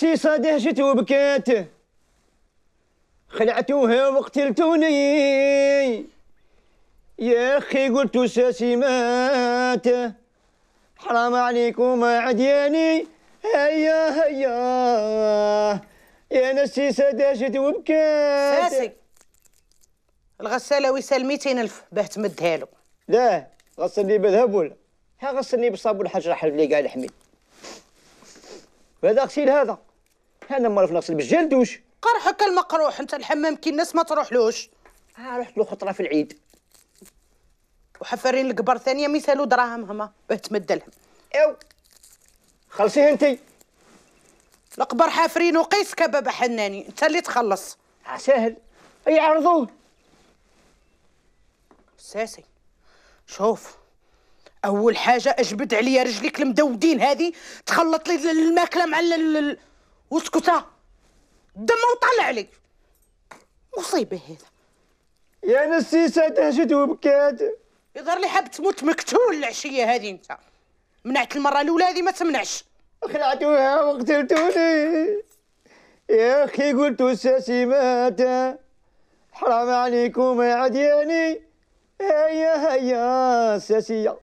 شي صدهجت وبكات خلعتوها وقتلتوني يا اخي قلتو ساسي مات حرام عليكم عدياني هيا هيا يا نسي سداشت وبكات ساسي الغسالة ويسال 200 ألف باه تمدها له لا غسلني بذهب ولا ها غسلني بصابون حجر حلب لي قال حميد هذا غسيل هذا انا مره في نغسل بالجلد جلدوش قرحك المقروح انت الحمام كي الناس ما تروحلوش ها آه، رحت له خطره في العيد وحفارين القبر ثانيه مثالو دراهم هما باه تمدلهم ايوا خلصيه انت القبر حافرين وقيسك بابا حناني انت اللي تخلص ها آه، سهل يعرضوه ساسي شوف اول حاجه اجبد عليا رجليك المدودين هذه تخلط لي الماكله مع وسكتة دم وطلع عليك مصيبة هذا يا نسيسة تهجد وبكات يظهر لي حاب تموت مقتول العشية هذه انت منعت المرة الأولى هذه ما تمنعش خلعتوها وقتلتوني يا أخي قلت الساسي مات حرام عليكم يا عدياني هيا هيا ساسية